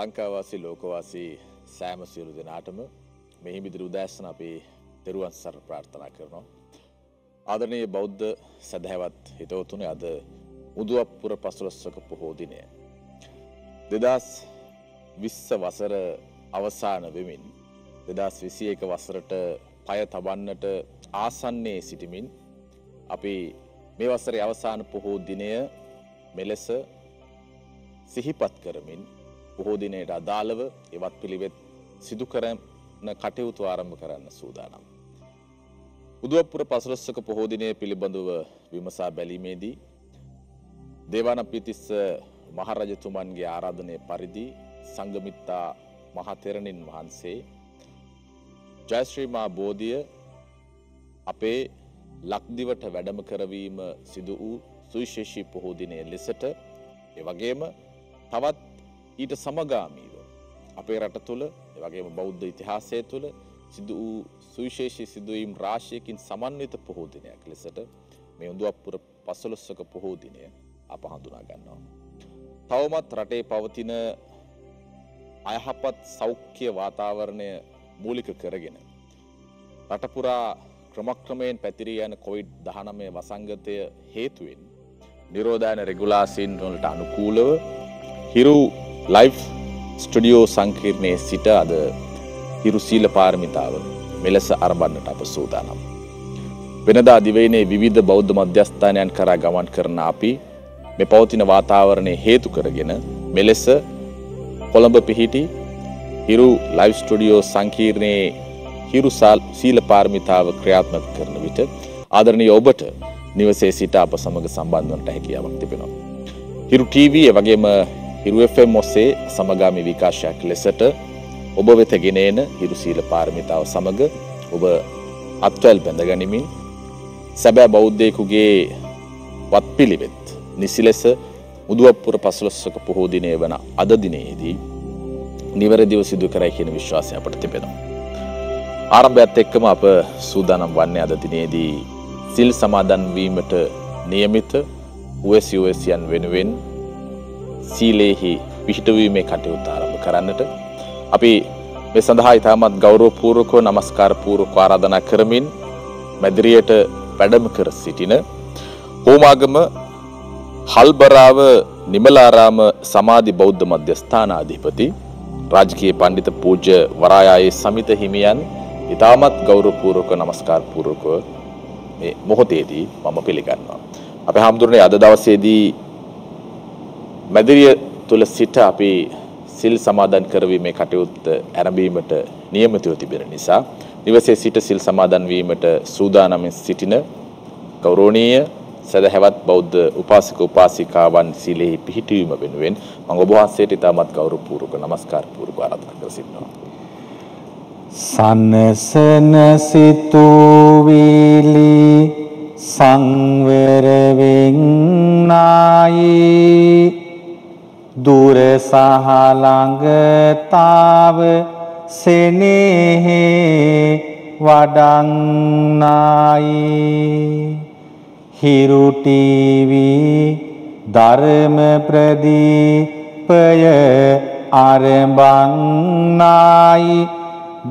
ලංකාවාසි ලෝකවාසී සෑම සියලු දෙනාටම මෙහි බිදිරි උදෑසන අපේ තෙරුවන් සර ප්‍රාර්ථනා කරනවා. ආදරණීය බෞද්ධ සැදැහැවත් හිතවතුනි අද උදුවප්පුර පසළොස්වක පොහෝ දිනය. දෙදස් විස්ස වසර අවසාන වෙමින් දෙදස් විසි එක වසරට පය තබන්නට ආසන්නේ සිටිමින් අපි මේ වසරේ අවසාන පොහෝ දිනය මෙලෙස සිහිපත් කරමින් බොහෝ දිනයට අදාළව එවත් පිළිවෙත් සිදු කරන කටයුතු ආරම්භ කරන්න සූදානම්. උදුවපුර පසලස්සක පොහෝ දිනය පිළිබඳව විමසා බැලීමේදී දේවානපිතිස්ස මහරජතුමන්ගේ ආරාධනය පරිදි සංගමිත්තා මහතෙරණින් වහන්සේ ජයශ්‍රීමා බෝධිය අපේ ලක්දිවට වැඩම කරවීම සිදු වූ සුවිශේෂී පොහෝදිනය ලෙසට එවගේම තවත් ඊට සමගාමීව අපේ රට තුළ වගේ බෞද්ධ ඉතිහාසය තුළ සිදු වූ සුවිශේෂී සිදුවීම් රාශයකින් සමන්විත පොහෝදිනයක් ලෙසට මේ උඳුවපුර පසලොස්සක පොහෝදිනය අප හඳුනා ගන්නවා. තවමත් රටේ පවතින අයහපත් සෞඛ්‍ය වාතාවරණය මූලික කරගෙන. රටපුරා ක්‍රමක්‍රමයෙන් පැතිරී යන කොයිඩ් දහනමය වසංගතය හේතුවෙන් නිරෝධයන රෙගුලාසින් වලට අනුකූලව හිරු ලයිෆ් ස්ටඩියෝ සංකීර්ණයේ සිට අද හිරුසීල පාරමිතාව මෙලෙස අරබන්නට අප සූදානම්. වෙනදා දිවයිනේ විධ බෞද්ධ මධ්‍යස්ථානයන් කරා ගමන් කරන අපි මෙ පවතින වාතාවරණය හේතු කරගෙන මෙලෙස කොළඹ පිහිටි හිරු ලයිව් ස්ටඩියෝ සංකීර්ණයේ හිරුසාල් සීල පාර්මිතාව ක්‍රියාත්මක කරන විට ආදරණය ඔබට නිවසේ සිට අප සමඟ සම්බන්ධවන්ට හැකියාවක් තිබෙනවා. හිරු TVී වගේම හිරුFM ඔස්සේ සමගාමි විකාශයක් ලෙසට ඔබ වෙත ගෙනේන හිරු සීල පාරමිතාව සමග ඔබ අත්වැල් බැඳ ගනිමින් සැබෑ බෞද්ධයෙකුගේ වත් පිළිවෙත් නිසි ලෙස උදුවපුර පසළොස්සක පොහෝ දිනය වන අද දිනයේදී නිවැරදිව සිදු කරයි කියන විශ්වාසය අපට තිබෙනවා. ආරම්භයත් එක්කම අප සූදානම් වන්නේ අද දිනේදී සිල් සමාදන් වීමට නියමිත USUSයන් වෙනුවෙන් සීලයෙහි පිහිටවීමේ කටයුතු ආරම්භ කරන්නට අපි මේ සඳහා ඉතාමත් ගෞරවපූර්වකව নমස්කාරපූර්වකව ආරාධනා කරමින් මැදිරියට වැඩම කර සිටින හෝමාගම හල්බරාව නිමලාරාම සමාධි බෞද්ධ මධ්‍යස්ථානාධිපති රාජකීය පඬිත පූජ්‍ය වරායායේ සමිත හිමියන් ඉතාමත් ගෞරවපූර්වකව নমස්කාරපූර්වකව මේ මොහොතේදී මම පිළිගන්නවා. අපේ හැමදෙරේ අද දවසේදී මැදිරිය තුළ සිට අපි සිල් සමාදන් කරවීමේ කටයුත්ත ඇරඹීමට නියමිතව තිබෙන නිසා නිවසේ සිට සිල් සමාදන් වීමට සූදානමින් සිටින ගෞරවනීය සදහැවත් බෞද්ධ උපාසක උපාසිකාවන් සීලෙහි පිහිටවීම වෙනුවෙන් මම ඔබ වහන්සේට ඉතාමත් ගෞරවපූර්වක নমස්කාර පූර්වක ආරාධනා කර සිටිනවා. සන්නසන සිතු වීලි සංවර වෙන්නායේ දුර සහ ළඟතාව සෙනෙහි වඩන්නයි හිරු ටීවී ධර්ම ප්‍රදීපය අරඹන්නයි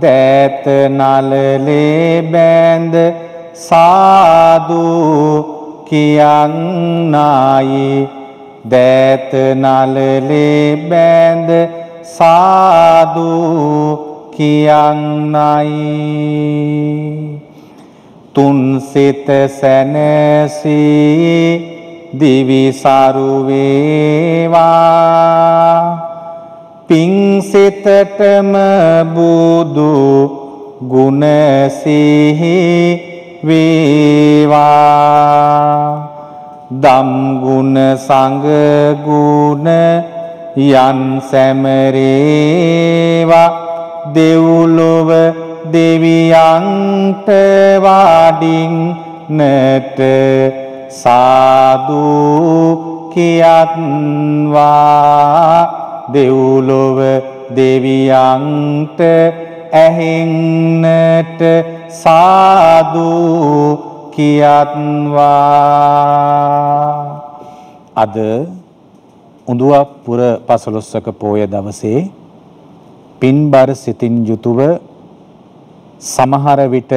දෑත නලලේ බැඳ සාදු කියන්නයි දෑත නලලේ බෑඳ සාදු කියන්නයි තුන් සිත සැනසී දිවිසරු වේවා පිං සිතටම බුදු ගුණ සිහි වේවා දම්ගුණ සඟගුණ යන් සැමරේවා දෙව්ලොව දෙවියන්ට වාඩින් නැත සාදු කියත්වා දෙව්ලොව දෙවියන්ට ඇහෙන්නට සාදු කියත්වා අද උඳුවක් පුර පසළොස්සක පෝය දවසේ පින්බර සිතින් යුතුව සමහර විට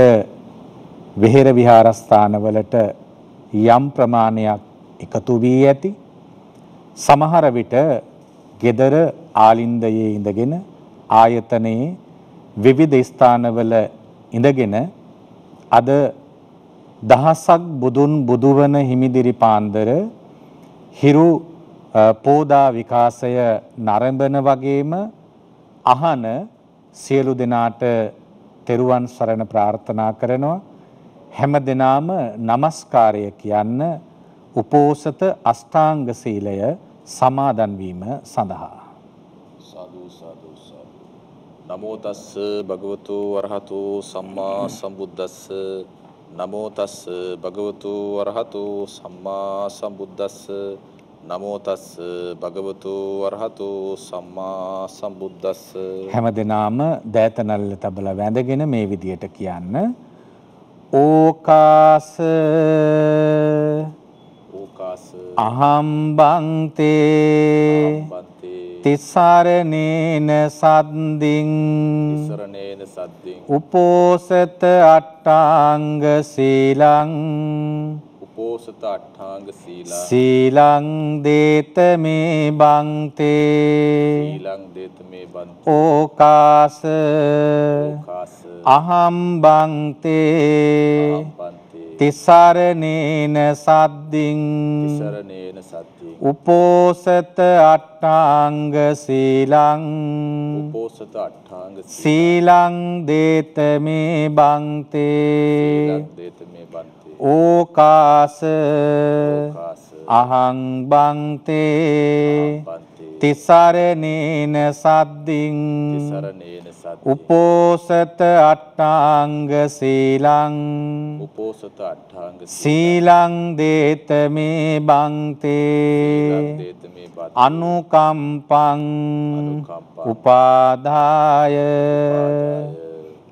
වෙහෙර විහාරස්ථානවලට යම් ප්‍රමාණයක් එකතු වී ඇති සමහර විට gedara ආලින්දයේ ඉඳගෙන ආයතනයේ විවිධ ස්ථානවල ඉඳගෙන අද දහසක් බුදුන් බුදුවන හිමිදිරි පාන්දර හිරු පෝදා විකාශය නරඹන වගේම අහන සියලු දෙනාට තෙරුවන් සරණ ප්‍රාර්ථනා කරනවා හැම දිනාම নমස්කාරය කියන්න උපෝසත අෂ්ටාංග සීලය සමාදන් වීම සඳහා සාදු සාදු සාදු නමෝ තස්ස භගවතු වරහතු සම්මා සම්බුද්දස්ස නමෝ තස් භගවතු වරහතු සම්මා සම්බුද්දස්ස නමෝ තස් භගවතු වරහතු සම්මා සම්බුද්දස්ස හැමදෙනාම දෑතනල්ල තබලා වැඳගෙන මේ විදියට කියන්න ඕකාස ඕකාස අහම්බන්තේ තිසරණේන සද්දින් තිසරණේන සද්දින් උපෝසත අට්ඨාංග සීලං උපෝසත අට්ඨාංග සීලං සීලං දේත මේ බන්තේ සීලං දේත මේ බන්තේ ඕකාස ඕකාස අහම් බන්තේ අහම් බන්තේ තිසරණේන සද්දින් තිසරණේන සද්දින් උපෝසත අට්ඨාංග සීලං උපෝසත අට්ඨාංග සීලං දේතමේ බන්තේ සීලං දේතමේ බන්තේ ඕකාස ඕකාස අහං බන්තේ තිසරණේන සද්දින් තිසරණේන උපෝසත අට්ඨාංග සීලං උපෝසත අට්ඨාංග සීලං දේතමේ බන්තේ අනුකම්පං උපාදාය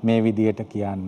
මේ විදියට කියන්න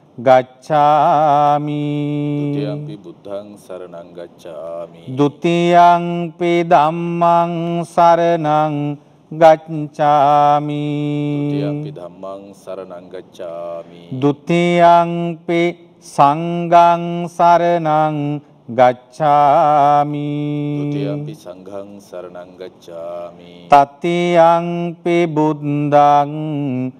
ගච්ඡාමි බුද්ධං සරණං ගච්ඡාමි ဒ ුතියංපි ධම්මං සරණං ගච්ඡාමි ဒ ුතියංපි ධම්මං සරණං ගච්ඡාමි ဒ ුතියංපි සංඝං සරණං ගච්ඡාමි ဒ ුතියංපි සංඝං සරණං ගච්ඡාමි තතියංපි බුද්ධං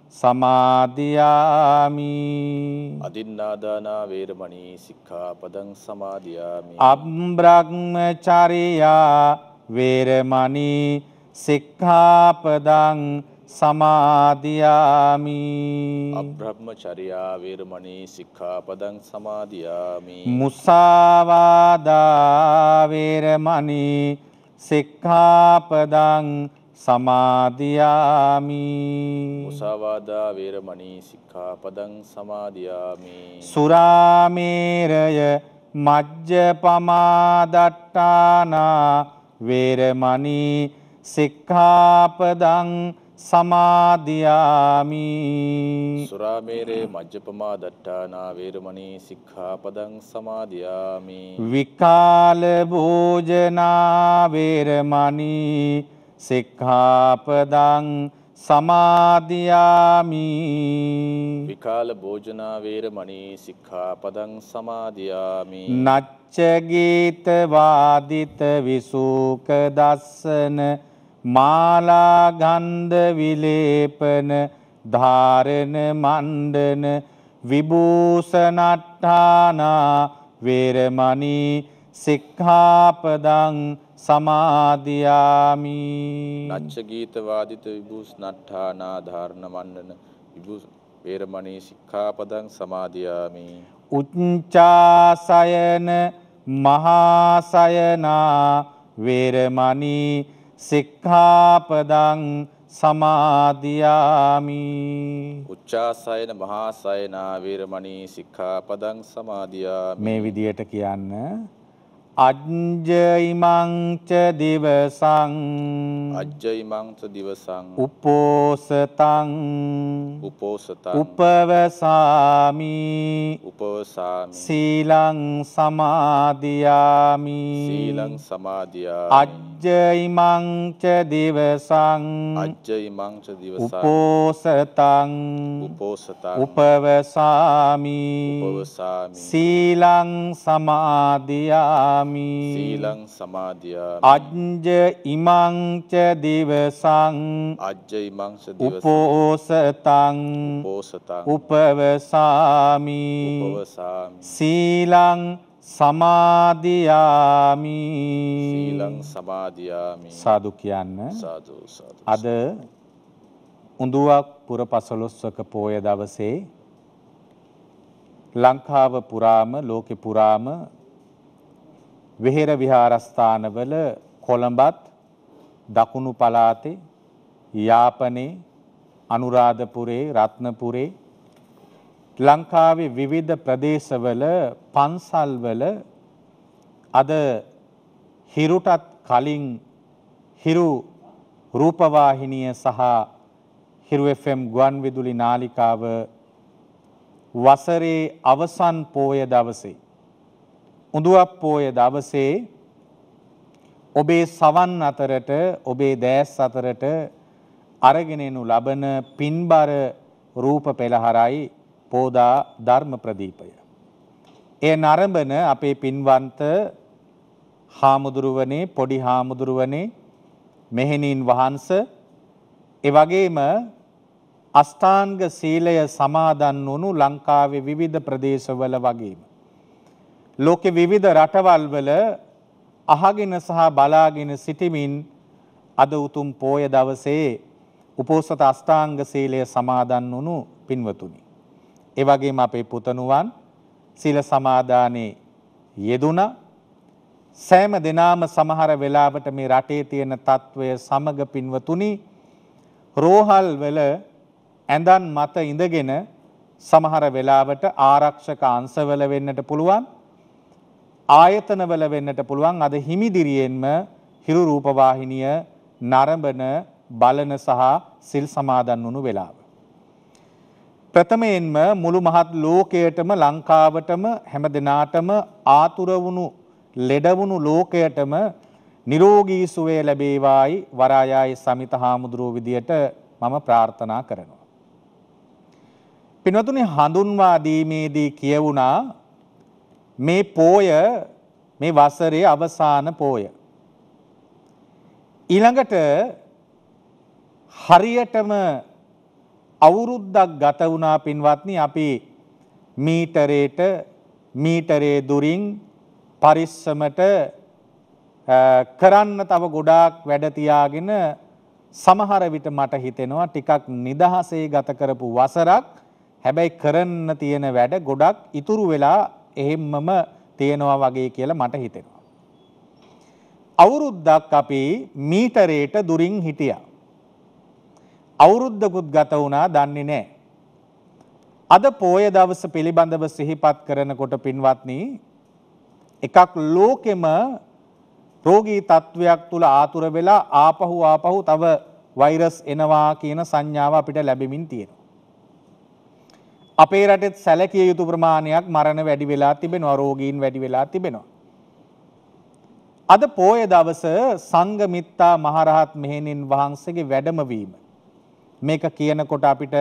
සමාධයාමි අදින්නාදානා වේරමණී සික්ඛාපදං සමාධයාමි අම්බ්‍රග්මචරයා වේරමණී සික්ඛාපදං සමාධයාමි අබ්‍රහ්මචරයා වේරමණී සික්ඛාපදං සමාධයාමි මුසාවාදා වේරමණී සික්ඛාපදං සමාධයාමි උසාවාදා වේරමණී සික්ඛාපදං සමාධයාමි සුරාමේරය මජ්ජපමාදට්ටානා වේරමණී සික්ඛාපදං සමාධයාමි සුරාමේරේ මජ්ජපමා දට්ටානා වේරමණී සික්ඛාපදං සමාධයාමි විකාල භෝජනා වේරමණී සික්ඛාපදං සමාදියාමි විකාල භෝජනා වේරමණී සික්ඛාපදං සමාදියාමි නච්ච ගීත වාදිත විසූක දස්සන මාලා ගන්ධ විලේපන ධාරණ මණ්ඩන විභූෂණට්ඨානා වේරමණී සික්ඛාපදං සමාධයාමි නච්ච ගීතවාදිත විභූස් නට්ඨානාධාරණ වන්නන විභූ පේරමණී සික්ඛාපදං සමාධයාමි උච්චාසයන මහාසයනා වේරමණී සික්ඛාපදං සමාධයාමි උච්චාසයන මහාසයනා වේරමණී සික්ඛාපදං සමාධයාමි මේ විදියට කියන්න අජ්ජයිමංච දිවසං අජ්ජයිමංච දිවසං උපෝසතං උපෝසතං උපවසාමි උපවසාමි සීලං සමාදියාමි සීලං සමාදියාමි අජ්ජයිමංච දිවසං අජ්ජයිමංච දිවසං උපෝසතං උපෝසතං උපවසාමි උපවසාමි සීලං සමාදියාමි ගච්ඡාමි සීලං සමාදියාමි අජ්ජ ඉමං ච දිවසං අජ්ජ ඉමං ච දිවසං උපෝසතං උපෝසතං උපවසාමි උපවසාමි සීලං සමාදියාමි සීලං සමාදියාමි සාදු කියන්න සාදු සාදු අද උඳුවක් පුර 15ක පෝය දවසේ ලංකාව පුරාම ලෝකෙ පුරාම වෙහෙර විහාරස්ථානවල කොළඹත් දකුණු පළාතේ යාපනයේ අනුරාධපුරේ රත්නපුරේ ලංකාවේ විවිධ ප්‍රදේශවල පන්සල්වල අද හිරුටත් කලින් හිරු රූපවාහිනිය සහ හිරු FM ගුවන් විදුලි නාලිකාව වසරේ අවසන් පෝය දවසේ උඳුවප් පෝය දවසේ ඔබේ සවන් අතරට ඔබේ දෑස් අතරට අරගෙන එනු ලබන පින්බර රූප පෙළහරයි පෝදා ධර්ම ප්‍රදීපය. එය නරඹන අපේ පින්වන්ත හාමුදුරුවනේ පොඩි හාමුදුරුවනේ මෙහෙණින් වහන්ස ඒ වගේම අෂ්ටාංග සීලය සමාදන් වුණු ලංකාවේ විවිධ ප්‍රදේශවල වගේම ලෝකෙ විවිධ රටවල් වල අහගෙන සහ බලාගෙන සිටිමින් අද උතුම් පෝය දවසේ උපෝසත අෂ්ටාංග සීලය සමාදන් වුණු පින්වතුනි. ඒ වගේම අපේ පුතණුවන් සීල සමාදානයේ යෙදුණා. සෑම දිනාම සමහර වෙලාවට මේ රටේ තියෙන తත්වය සමග පින්වතුනි රෝහල් වල ඇඳන් මත ඉඳගෙන සමහර වෙලාවට ආරක්ෂක අංශවල වෙන්නට පුළුවන්. ආයතනවල වෙන්නට පුළුවන් අද හිමිදිරියෙන්ම හිරු රූපවාහිනිය නරඹන බලන සහ සිල් සමාදන් වුණු වෙලාව. ප්‍රථමයෙන්ම මුළු මහත් ලෝකයටම ලංකාවටම හැම දෙනාටම ආතුර වුණු ලෙඩ වුණු ලෝකයටම නිරෝගී සුවය ලැබේවායි වරායයි සමිත හාමුදුරුව විදියට මම ප්‍රාර්ථනා කරනවා. පිනතුනේ හඳුන්වා දීමේදී කියවුණා මේ පෝය මේ වසරේ අවසාන පෝය. ඊළඟට හරියටම අවුරුද්දක් ගත වුණා පින්වත්නි අපි මීටරේට මීටරේ දුරින් පරිස්සමට කරන්න තව ගොඩාක් වැඩ තියාගෙන සමහර විට මට හිතෙනවා ටිකක් නිදහසේ ගත කරපු වසරක් හැබැයි කරන්න තියෙන වැඩ ගොඩක් ඉතුරු වෙලා එහෙම්මම තියෙනවා වගේ කියලා මට හිතෙනවා. අවුරුද්දක් අපි මීටරේට දුරින් හිටියා. අවුරුද්දකුත් ගත වුණා දන්නේ නැහැ. අද පෝය දවස පිළිබඳව සිහිපත් කරනකොට පින්වත්නි එකක් ලෝකෙම රෝගී තත්ත්වයක් තුල ආතුර වෙලා ආපහු ආපහු තව වෛරස් එනවා කියන සංඥාව අපිට ලැබෙමින් තියෙනවා. අපේ රටෙත් සැලකිය යුතු ප්‍රමාණයක් මරණ වැඩි වෙලා තිබෙනවා රෝගීන් වැඩි වෙලා තිබෙනවා. අද පෝය දවස සංගමිත්තා මහරහත් මෙහෙණින් වහන්සේගේ වැඩමවීම. මේක කියනකොට අපිට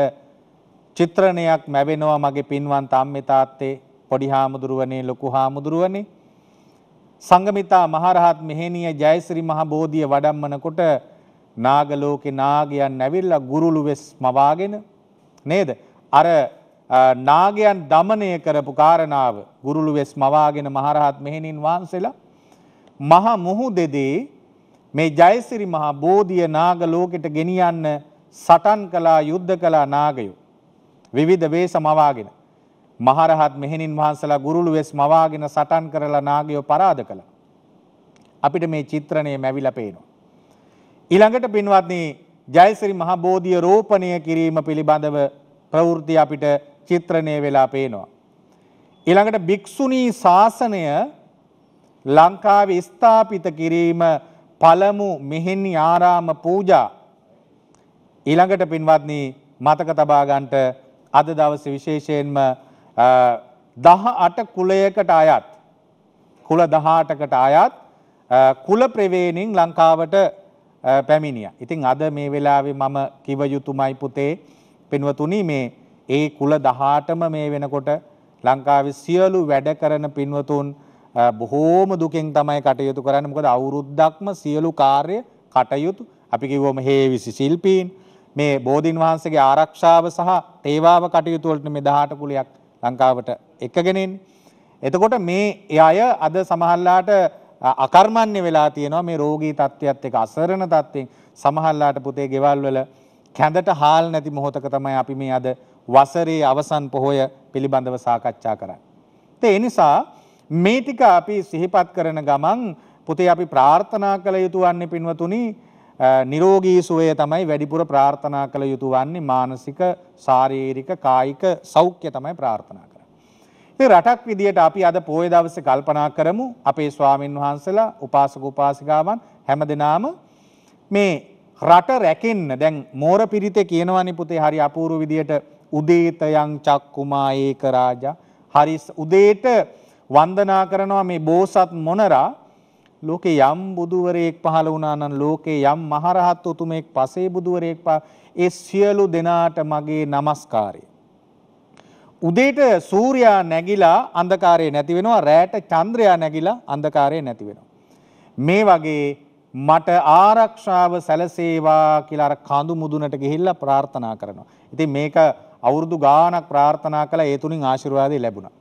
චිත්‍රණයක් මැවෙනවා මගේ පින්වන්ත අම්මේ තාත්තේ පොඩි හාමුදුරුවනේ ලොකු හාමුදුරුවනේ සංගමිතා මහරහත් මෙහෙණිය ජයසිරි මහ බෝධිය වඩම්මනකොට නාග ලෝකේ නාගයන් ඇවිල්ලා ගුරුළු වෙස් මවාගෙන නේද අර නාගයන් දමනය කරපු කාරණාව ගුරුළු වෙස් මවාගෙන මහරහත් මෙහෙණින් වහන්සේලා මහා මුහු දෙදේ මේ ජයසිරි මහා බෝධිය නාග ලෝකෙට ගෙනියන්න සටන් කළා යුද්ධ කළා නාගයෝ විවිධ වේස මවාගෙන මහරහත් මෙහෙණින් වහන්සලා ගුරුළු වෙස් මවාගෙන සටන් කරලා නාගයෝ පරාද කළා අපිට මේ චිත්‍රණය මැවිලා පේනවා ඊළඟට පින්වත්නි ජයසිරි මහා බෝධිය රෝපණය කිරීම පිළිබඳව ප්‍රවෘත්ති අපිට චිත්‍රණය වෙලා පේනවා. ඊළඟට භික්ෂුණී ශාසනය ලංකාවේ ස්ථාපිත කිරීම පළමු මෙහෙණි ආරාම පූජා ඊළඟට පින්වත්නි මතක තබා ගන්නට අද දවසේ විශේෂයෙන්ම 18 කුලයකට අයත් කුල 18කට අයත් කුල ප්‍රවේණින් ලංකාවට පැමිණියා. ඉතින් අද මේ වෙලාවේ මම කිව යුතුමයි පුතේ පින්වතුනි මේ ඒ කුල 18ම මේ වෙනකොට ලංකාවේ සියලු වැඩ කරන පින්වතුන් බොහෝම දුකෙන් තමයි කටයුතු කරන්නේ. මොකද අවුරුද්දක්ම සියලු කාර්ය කටයුතු අපි කිව්වම හේවිසි ශිල්පීන් මේ බෝධින් වහන්සේගේ ආරක්ෂාව සහ තේවාව කටයුතු වලට මේ 18 කුලයක් ලංකාවට එකගෙන එතකොට මේ අය අද සමහරලාට අකර්මණ්‍ය වෙලා තියෙනවා මේ රෝගී තත්ත්වයත් එක්ක අසරණ තත්ත්වෙන් සමහරලාට පුතේ ගෙවල් වල කැඳට හාල් නැති මොහොතක තමයි අපි මේ අද වසරේ අවසන් පොහොය පිළිබඳව සාකච්ඡා කරන්න. ඒ නිසා මේ ටික අපි සිහිපත් කරන ගමන් පුතේ අපි ප්‍රාර්ථනා කළ යුතු වන්නේ පින්වතුනි නිරෝගී සුවය තමයි වැඩිපුර ප්‍රාර්ථනා කළ යුතු වන්නේ මානසික ශාරීරික කායික සෞඛ්‍ය තමයි ප්‍රාර්ථනා කරන්නේ. ඉතින් රටක් විදියට අපි අද පොය දවසේ කල්පනා කරමු අපේ ස්වාමින් වහන්සේලා උපාසක උපාසිකාවන් හැමදෙනාම මේ රට රැකෙන්න දැන් මෝර පිරිතේ කියනවනේ පුතේ හරි අපූර්ව විදියට උදේතයන් චක්කුමා ඒක රාජා හරිස් උදේට වන්දනා කරනවා මේ බෝසත් මොනරා ලෝකේ යම් බුදුවරයෙක් පහළ වුණා නම් ලෝකේ යම් මහරහත් උතුමෙක් පසේ බුදුවරයෙක් ඒ සියලු දෙනාට මගේ নমස්කාරය උදේට සූර්යා නැගිලා අන්ධකාරය නැති වෙනවා රැට චන්ද්‍රයා නැගිලා අන්ධකාරය නැති වෙනවා මේ වගේ මට ආරක්ෂාව සැලසේවා කියලා අර කඳු මුදුනට ගිහිල්ලා ප්‍රාර්ථනා කරනවා ඉතින් මේක අවුරුදු ගානක් ප්‍රාර්ථනා කළ ඒ තුළින් ආශිර්වාදය ලැබුණා.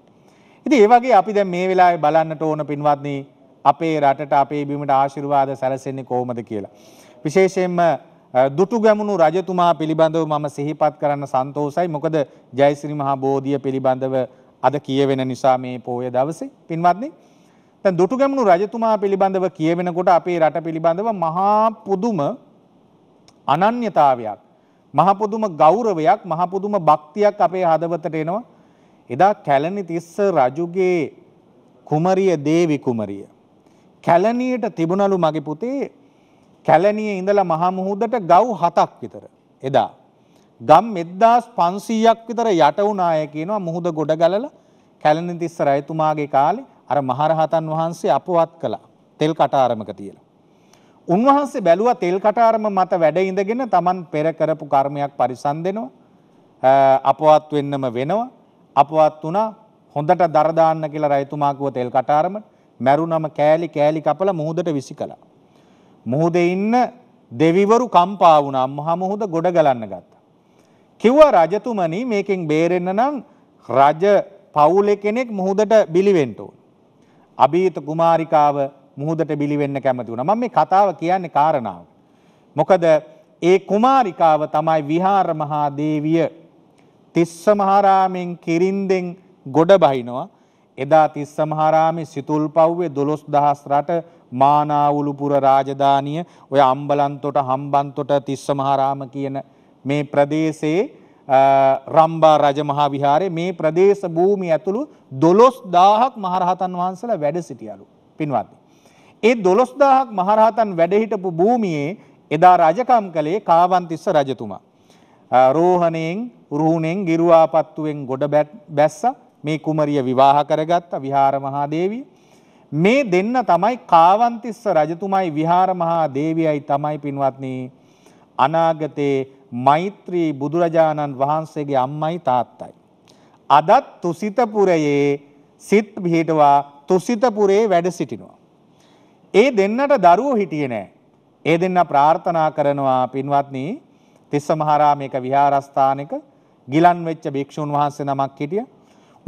ඉතින් ඒ වගේ අපි දැන් මේ වෙලාවේ බලන්නට ඕන පින්වත්නි අපේ රටට අපේ බිමට ආශිර්වාද සැලසෙන්නේ කොහොමද කියලා. විශේෂයෙන්ම දුටු ගැමුණු රජතුමා පිළිබඳව මම සිහිපත් කරන්න සන්තෝසයි. මොකද ජයසිරි මහා බෝධිය පිළිබඳව අද කියවෙන නිසා මේ පෝය දවසේ පින්වත්නි දැන් දුටු ගැමුණු රජතුමා පිළිබඳව කියවෙනකොට අපේ රට පිළිබඳව මහා පුදුම අනන්‍යතාවයක් මහපුදුම ගෞරවයක් මහපුදුම භක්තියක් අපේ හදවතට එනවා. එදා කැලණි තිස්ස රජුගේ කුමරිය දේවි කුමරිය. කැලණියට තිබුණලු මගේ පුතේ කැලණියේ ඉඳලා මහා මුහුදට ගව් හතක් විතර. එදා ගම් 1500ක් විතර යට වුණාය කියනවා මුහුද ගොඩ ගලලා කැලණි තිස්ස රජතුමාගේ කාලේ අර මහරහතන් වහන්සේ අපවත් කළා. තෙල් කටාරමක තියලා. උන්වහන්සේ බැලුවා තෙල් කටාරම මත වැඩ ඉඳගෙන Taman පෙර කරපු කර්මයක් පරිසම් දෙනවා අපවත් වෙන්නම වෙනවා අපවත් වුණා හොඳට දර දාන්න කියලා රයිතුමා කිව්ව තෙල් කටාරම මැරුණම කෑලි කෑලි කපලා මුහුදට විසි කළා මුහුදේ ඉන්න දෙවිවරු කම්පා වුණා අම්මා මුහුද ගොඩ ගලන්න ගත්තා කිව්වා රජතුමනි මේකෙන් බේරෙන්න නම් රජ පවුලේ කෙනෙක් මුහුදට බිලිවෙන්න ඕන අභීත කුමාරිකාව මුහුදට බිලිවෙන්න කැමති වුණා. මම මේ කතාව කියන්නේ කාරණාව. මොකද ඒ කුමාරිකාව තමයි විහාර මහා දේවිය තිස්ස මහරාමෙන් කිරින්දෙන් ගොඩ බහිනවා. එදා තිස්ස මහරාමේ සිතුල්පව්වේ 12000 රට මානාවුලුපුර රාජධානිය ඔය අම්බලන්තොට හම්බන්තොට තිස්ස මහරාම කියන මේ ප්‍රදේශයේ රම්බා රජමහා විහාරයේ මේ ප්‍රදේශ භූමිය ඇතුළු 12000ක් මහරහතන් වහන්සේලා වැඩ සිටියලු. පින්වත්නි ඒ 12000ක් මහරහතන් වැඩ හිටපු භූමියේ එදා රජකම් කළේ කාවන්තිස්ස රජතුමා. රෝහණයෙන්, රුහුණෙන්, ගිරුආපත්තුවෙන් ගොඩ බැස්ස මේ කුමරිය විවාහ කරගත්ත විහාර මහා දේවිය. මේ දෙන්න තමයි කාවන්තිස්ස රජතුමයි විහාර මහා දේවියයි තමයි පින්වත්නි අනාගතේ මෛත්‍රී බුදුරජාණන් වහන්සේගේ අම්මයි තාත්තයි. අදත් තුසිතපුරයේ සිත් පිහිටවා තුසිතපුරේ වැඩ සිටිනවා. ඒ දෙන්නට දරුවෝ හිටියේ නෑ. ඒ දෙන්න ප්‍රාර්ථනා කරනවා පින්වත්නි තිස්ස මහරාමේක විහාරස්ථානෙක ගිලන් වෙච්ච භික්ෂුන් වහන්සේ නමක් හිටිය.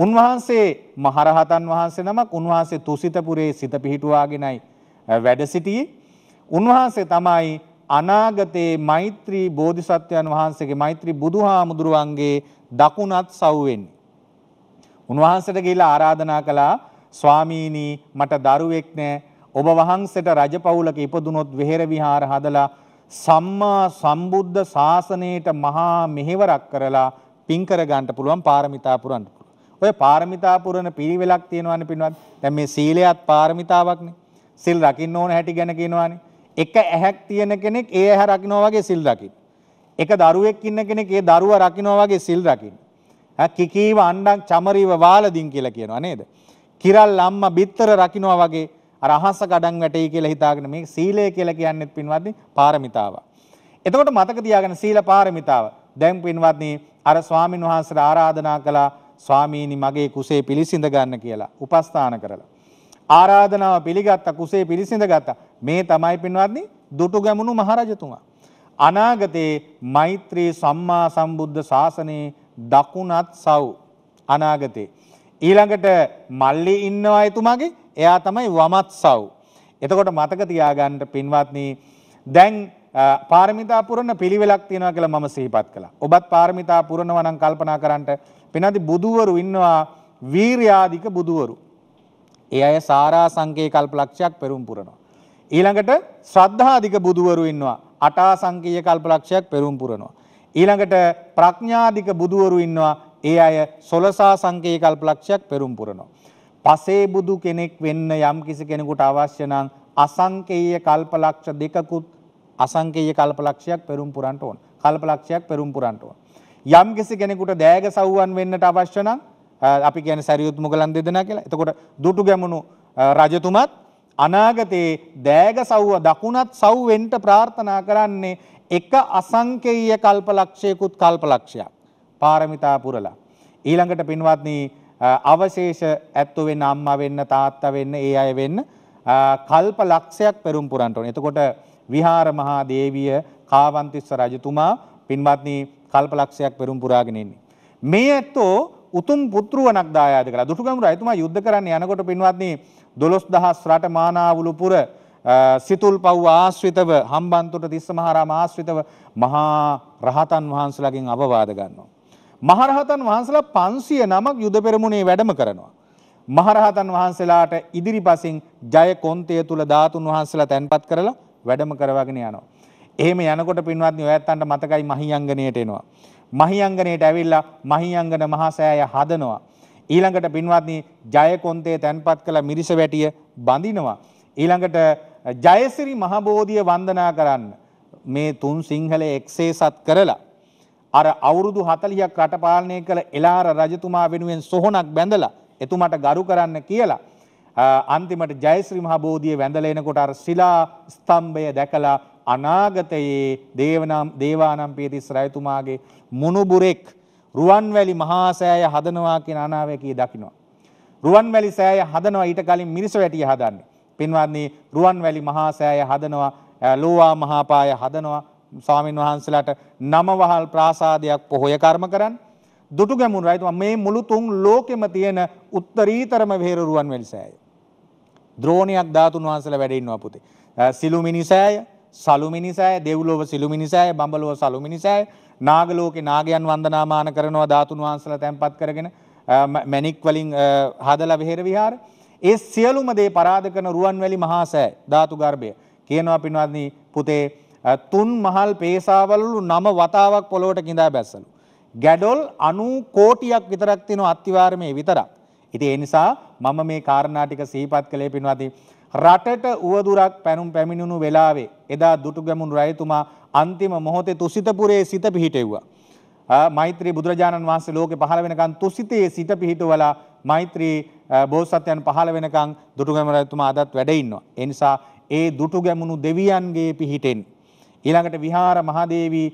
උන්වහන්සේ මහරහතන් වහන්සේ නමක් උන්වහන්සේ තුසිතපුරේ සිත පිහිටුවාගෙනයි වැඩ සිටියේ. උන්වහන්සේ තමයි අනාගතයේ මෛත්‍රී බෝධිසත්වයන් වහන්සේගේ මෛත්‍රී බුදුහාමුදුරුවන්ගේ දකුණත් සව්වෙන්නේ. උන්වහන්සේට ගිහිලා ආරාධනා කළා ස්වාමීනි මට දරුවෙක් නෑ ඔබ වහන්සේට රජපෞලක ඉපදුනොත් වෙහෙර විහාර හදලා සම්මා සම්බුද්ධ ශාසනයට මහා මෙහෙවරක් කරලා පින් කර ගන්නට පුළුවන් පාරමිතා පුරන්න පුළුවන්. ඔය පාරමිතා පුරන පිළිවෙලක් තියෙනවානේ පින්වත්. දැන් මේ සීලයත් පාරමිතාවක්නේ. සිල් රකින්න ඕන හැටි ගැන කියනවානේ. එක ඇහක් තියෙන කෙනෙක් ඒ ඇහ රකින්නවා වගේ සිල් රකින්න. එක දරුවෙක් ඉන්න කෙනෙක් ඒ දරුවා රකින්නවා වගේ සිල් රකින්න. කිකීව අණ්ඩක් චමරීව වාලදින් කියලා කියනවා නේද? කිරල් අම්මා බිත්තර රකින්නවා වගේ අර අහස ගඩන් වැටෙයි කියලා හිතාගෙන මේ සීලය කියලා කියන්නේත් පින්වත්නි පාරමිතාව. එතකොට මතක තියාගන්න සීල පාරමිතාව. දැන් පින්වත්නි අර ස්වාමින් වහන්සේට ආරාධනා කළා ස්වාමීනි මගේ කුසේ පිළිසිඳ ගන්න කියලා උපස්ථාන කරලා. ආරාධනාව පිළිගත්තා කුසේ පිළිසිඳ ගත්තා. මේ තමයි පින්වත්නි දුටු ගැමුණු මහරජතුමා. අනාගතේ මෛත්‍රී සම්මා සම්බුද්ධ ශාසනයේ දකුණත් සව් අනාගතේ. ඊළඟට මල්ලි ඉන්නවා එතුමාගේ එයා තමයි වමත්සව්. එතකොට මතක තියාගන්න පින්වත්නි දැන් පාරමිතා පුරන පිළිවෙලක් තියෙනවා කියලා මම සිහිපත් කළා. ඔබත් පාරමිතා පුරනවා නම් කල්පනා කරන්න පිනදි බුදුවරු ඉන්නවා වීර්යාධික බුදුවරු. ඒ අය සාරා සංකේ කල්පලක්ෂයක් පෙරුම් පුරනවා. ඊළඟට ශ්‍රද්ධාධික බුදුවරු ඉන්නවා අටා සංකීය කල්පලක්ෂයක් පෙරුම් පුරනවා. ඊළඟට ප්‍රඥාධික බුදුවරු ඉන්නවා ඒ අය සොලසා සංකේ කල්පලක්ෂයක් පෙරුම් පුරනවා. පසේබුදු කෙනෙක් වෙන්න යම් කිසි කෙනෙකුට අවශ්‍ය නම් අසංකේය කල්පලක්ෂ දෙකකුත් අසංකේය කල්පලක්ෂයක් පෙරම් පුරන්ට ඕන. කල්පලක්ෂයක් පෙරම් පුරන්ට ඕන. යම් කිසි කෙනෙකුට දෑග සව්වන් වෙන්නට අවශ්‍ය නම් අපි කියන්නේ සරියුත් මුගලන් දෙදෙනා කියලා. එතකොට දුටු ගැමුණු රජතුමත් අනාගතයේ දෑග සව්ව දකුණත් සව්වෙන්ට ප්‍රාර්ථනා කරන්නේ එක අසංකේය කල්පලක්ෂයකුත් කල්පලක්ෂයක් පාරමිතා පුරලා. ඊළඟට පින්වත්නි අවශේෂ ඇත්තු වෙන්න අම්මා වෙන්න තාත්තා වෙන්න ඒ අය වෙන්න කල්ප ලක්ෂයක් පෙරම් පුරන්ට ඕනේ. එතකොට විහාර මහා දේවිය කාවන්තිස්ස රජතුමා පින්වත්නි කල්ප ලක්ෂයක් පෙරම් පුරාගෙන ඉන්නේ. මේ ඇත්තෝ උතුම් පුත්‍රුවණක් දායාද කළා. දුටුගැමුණු රජතුමා යුද්ධ කරන්න යනකොට පින්වත්නි 12000 රට මානාවුළු පුර සිතුල් පව් ආශ්‍රිතව හම්බන්තොට තිස්ස මහරාම ආශ්‍රිතව මහා රහතන් වහන්සේලාගෙන් අවවාද ගන්නවා. මහරහතන් වහන්සලා පන්සිය නමක් යුද පෙරමුණේ වැඩම කරනවා. මහරහතන් වහන්සලාට ඉදිරිපසින් ජය කොන්තය තුළ ධාතුන් වහන්සලා තැන්පත් කරලා වැඩම කරවගෙන යනවා. එහෙම යනකොට පින්වත්නි ඔයත්තන්ට මතකයි මහියංගණයට එනවා. මහියංගණයට ඇවිල්ලා මහියංගන මහසෑය හදනවා. ඊළඟට පින්වත්නි ජය කොන්තේ තැන්පත් කළ මිරිස වැටිය බඳිනවා. ඊළඟට ජයසිරි මහබෝධිය වන්දනා කරන්න මේ තුන් සිංහල එක්සේසත් කරලා අර අවුරුදු 40ක් රට පාලනය කළ එලාර රජතුමා වෙනුවෙන් සොහොනක් බැඳලා එතුමාට ගරු කරන්න කියලා අන්තිමට ජයශ්‍රී මහ බෝධිය වැඳලා එනකොට අර ශිලා ස්තම්භය දැකලා අනාගතයේ දේවනම් දේවානම් පියතිස් රජතුමාගේ මුණුබුරෙක් රුවන්වැලි මහා සෑය හදනවා කියන අනාවැකිය දකිනවා. රුවන්වැලි සෑය හදනවා ඊට කලින් මිරිස වැටිය හදන්නේ. පින්වත්නි රුවන්වැලි මහා සෑය හදනවා ලෝවා මහාපාය හදනවා ස්වාමීන් වහන්සේලාට නමවහල් ප්‍රාසාදයක් පොහොය කර්ම කරන්න. දුටු ගැමුණු රජතුමා මේ මුළු තුන් ලෝකෙම තියෙන උත්තරීතරම වෙහෙරරුවන් වෙල්සෑය. ද්‍රෝණයක් ධාතුන් වහන්සේලා වැඩ ඉන්නවා පුතේ. සිළු මිනිසෑය, සලු මිනිසෑය, දෙව්ලොව සිළු මිනිසෑය, බඹලොව සලු මිනිසෑය, නාගලෝකේ නාගයන් වන්දනාමාන කරනවා ධාතුන් වහන්සේලා තැන්පත් කරගෙන මැණික් වලින් හදලා වෙහෙර විහාර. ඒ සියලුම දේ පරාද කරන රුවන්වැලි මහා සෑය ධාතු ගර්භය. කියනවා පින්වත්නි පුතේ තුන් මහල් පේසාවලු නම වතාවක් පොළොවට කිඳා බැස්සලු. ගැඩොල් අනූ කෝටියක් විතරක් තින අත්තිවාරමය විතරක්. ඉති එනිසා මම මේ කාරණාටික සීපත් කළේ පින්වති. රටට වුවදුරක් පැනුම් පැමිණුණු වෙලාවේ එදා දුටුගැමුණු රයිතුමා අන්තිම මොහොතේ තුසිතපුරේ සිත පිහිටෙව්වා. මෛත්‍රී බුදුරජාණන් වහන්සේ ලෝකෙ පහළ වෙනකන් තුසිතයේ සිත පිහිටුවලා මෛත්‍රී බෝසත්යන් පහළ වෙනකන් දුටුගැමුණු රයිතුමා අදත් වැඩ ඉන්නවා. ඒ නිසා ඒ දුටුගැමුණු දෙවියන්ගේ පිහිටෙන් ඊළඟට විහාර මහදේවී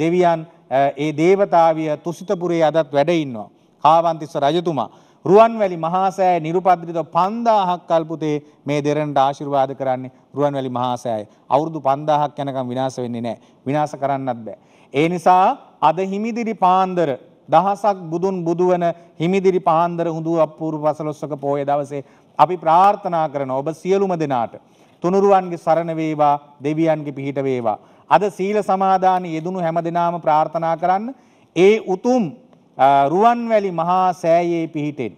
දෙවියන් ඒ දේවතාවිය තුසිතපුරේ අදත් වැඩ ඉන්නවා. කාවන්තිස්ස රජතුමා රුවන්වැලි මහාසෑය නිරුපද්‍රිත 5000ක් කල්පුතේ මේ දෙරණට ආශිර්වාද කරන්නේ රුවන්වැලි මහාසෑය. අවුරුදු 5000ක් යනකම් විනාශ වෙන්නේ නැහැ. විනාශ කරන්නත් බෑ. ඒ නිසා අද හිමිදිරි පාන්දර දහසක් බුදුන් බුදුවන හිමිදිරි පාන්දර හුඳු අපූර්ව පසළොස්වක පෝය දවසේ අපි ප්‍රාර්ථනා කරන ඔබ සියලුම දෙනාට තුනුරුවන්ගේ සරණ වේවා දෙවියන්ගේ පිහිට වේවා. අද සීල සමාදානයේ යෙදුණු හැමදෙනාම ප්‍රාර්ථනා කරන්න ඒ උතුම් රුවන්වැලි මහා සෑයේ පිහිටෙන්.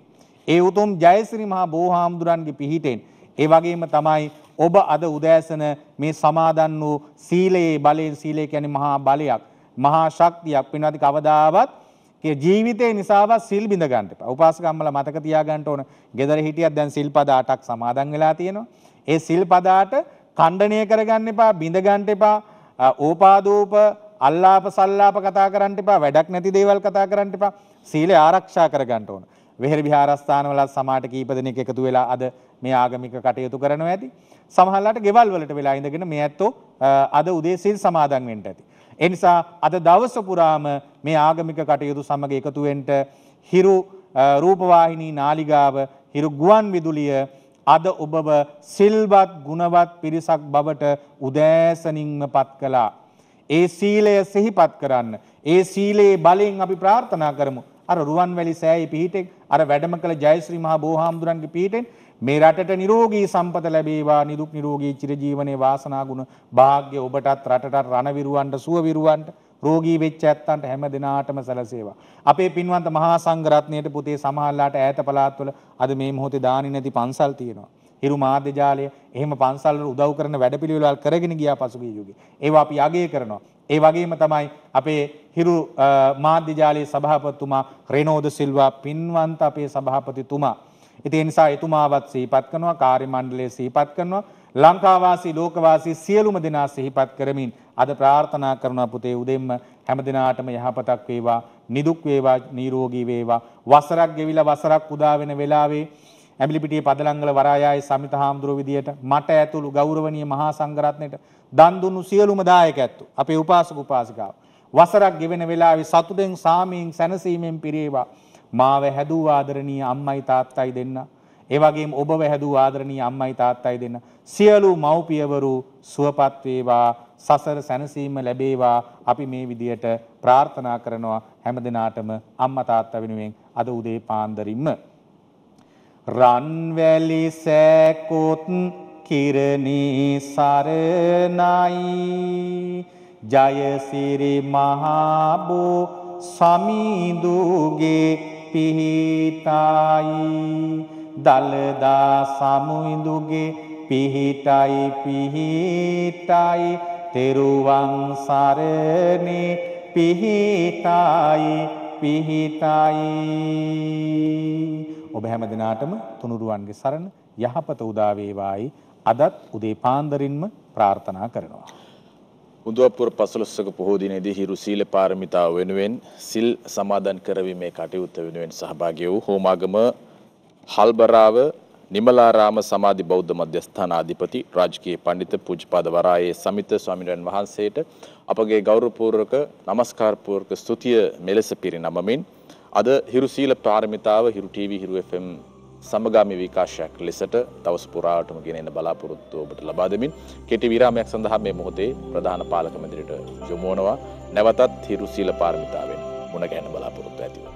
ඒ උතුම් ජයසිරි මහා බෝහාමුදුරන්ගේ පිහිටෙන්. ඒ වගේම තමයි ඔබ අද උදෑසන මේ සමාදන් වූ සීලයේ බලයෙන් සීලය කියන්නේ මහා බලයක්, මහා ශක්තියක් වෙනවාදී කවදාවත් ජීවිතේ නිසාවත් සිල් බිඳ ගන්න එපා. උපාසක අම්මලා මතක තියා ගන්න ඕන. ගෙදර හිටියත් දැන් සිල්පද 8ක් සමාදන් වෙලා තියෙනවා. ඒ සිල් පදාට ඛණ්ඩණය කරගන්න එපා බිඳගන්න එපා ඕපාදූප අල්ලාප සල්ලාප කතා කරන්න එපා වැඩක් නැති දේවල් කතා කරන්න එපා සීලය ආරක්ෂා කරගන්න ඕන. වෙහෙර විහාරස්ථානවල සමාජ කීප දෙනෙක් එකතු වෙලා අද මේ ආගමික කටයුතු කරනවා ඇති. සමහරලාට ගෙවල් වලට වෙලා ඉඳගෙන මේ ඇත්තෝ අද උදේ සීල් සමාදන් වෙන්න ඇති. ඒ නිසා අද දවස පුරාම මේ ආගමික කටයුතු සමග එකතු වෙන්න හිරු රූපවාහිනී නාලිගාව හිරු ගුවන් විදුලිය අද ඔබව සිල්වත් ගුණවත් පිරිසක් බවට උදෑසනින්ම පත් කළා. ඒ සීලය සිහිපත් කරන්න. ඒ සීලයේ බලයෙන් අපි ප්‍රාර්ථනා කරමු. අර රුවන්වැලි සෑයේ පිහිටෙන් අර වැඩම කළ ජයශ්‍රී මහා බෝහාමුදුරන්ගේ පිහිටෙන් මේ රටට නිරෝගී සම්පත ලැබේවා නිදුක් නිරෝගී චිරජීවනයේ වාසනා ගුණ වාග්ය ඔබටත් රටටත් රණවිරුවන්ට සුවවිරුවන්ට රෝගී වෙච්ච ඇත්තන්ට හැම දිනාටම සැලසේවා. අපේ පින්වන්ත මහා සංඝරත්නයට පුතේ සමහරලාට ඈත පළාත්වල අද මේ මොහොතේ දානි නැති පන්සල් තියෙනවා. හිරු මාධ්‍ය ජාලය එහෙම පන්සල් වල උදව් කරන වැඩපිළිවෙළල් කරගෙන ගියා පසුගිය යුගයේ. ඒවා අපි යගේ කරනවා. ඒ වගේම තමයි අපේ හිරු මාධ්‍ය ජාලයේ සභාපතිතුමා රෙනෝද සිල්වා පින්වන්ත අපේ සභාපතිතුමා. ඉතින් ඒ නිසා එතුමාවත් සීපත් කරනවා, කාර්ය මණ්ඩලය සීපත් කරනවා. ලංකාවාසී ලෝකවාසී සියලුම දෙනා සිහිපත් කරමින් අද ප්‍රාර්ථනා කරන පුතේ උදෙන්ම හැම දිනාටම යහපතක් වේවා නිදුක් වේවා නිරෝගී වේවා වසරක් ගෙවිලා වසරක් උදා වෙන වෙලාවේ ඇඹිලිපිටියේ පදලංගල වරායයි සමිත හාමුදුරුව විදියට මට ඇතුළු ගෞරවනීය මහා සංඝරත්නයට දන් දුන්නු සියලුම දායකයන්තු අපේ උපාසක උපාසිකාව වසරක් ගෙවෙන වෙලාවේ සතුටෙන් සාමයෙන් සැනසීමෙන් පිරේවා මාව හැදූ ආදරණීය අම්මයි තාත්තයි දෙන්නා ඒ වගේම ඔබව හැදූ ආදරණීය අම්මයි තාත්තයි දෙන්න සියලු මව්පියවරු සුවපත් වේවා සසර සැනසීම ලැබේවා අපි මේ විදියට ප්‍රාර්ථනා කරනවා හැම දිනාටම අම්මා තාත්තා වෙනුවෙන් අද උදේ පාන්දරින්ම රන් වැලි සෑකොත් කිරණී සරණයි ජයසිරි මහබෝ සමීදුගේ පිහිටයි දලදා සමුයිඳුගේ පිහිටයි පිහිටයි තෙරුවන් සරණේ පිහිටයි පිහිටයි ඔබ හැම දිනාටම තුනුරුවන්ගේ සරණ යහපත උදා වේවායි අදත් උදේ පාන්දරින්ම ප්‍රාර්ථනා කරනවා උදවපුර පසලොස්සක පොහෝ දිනේදී හිරු සීල පාරමිතාව වෙනුවෙන් සිල් සමාදන් කරවීමේ කටයුත්ත වෙනුවෙන් සහභාගී වූ හෝමාගම හල්බරාව නිමලාරාම සමාධි බෞද්ධ මධ්‍යස්ථානාධිපති රාජකීය පඬිතු පූජ්‍යපාද වරායේ සමිත ස්වාමීන් වහන්සේට අපගේ ගෞරවපූර්වක নমස්කාරපූර්වක ස්තුතිය මෙලෙස පිරිනමමින් අද හිරු සීල පාරමිතාව හිරු ටීවී හිරු FM සමගාමී විකාශයක් ලෙසට දවස් පුරාටම ගෙන එන බලාපොරොත්තු ඔබට ලබා දෙමින් කෙටි විරාමයක් සඳහා මේ මොහොතේ ප්‍රධාන පාලක මැදිරියට යොමු නැවතත් හිරු සීල පාරමිතාවෙන් මුණ ගැහෙන බලාපොරොත්තු ඇතිව.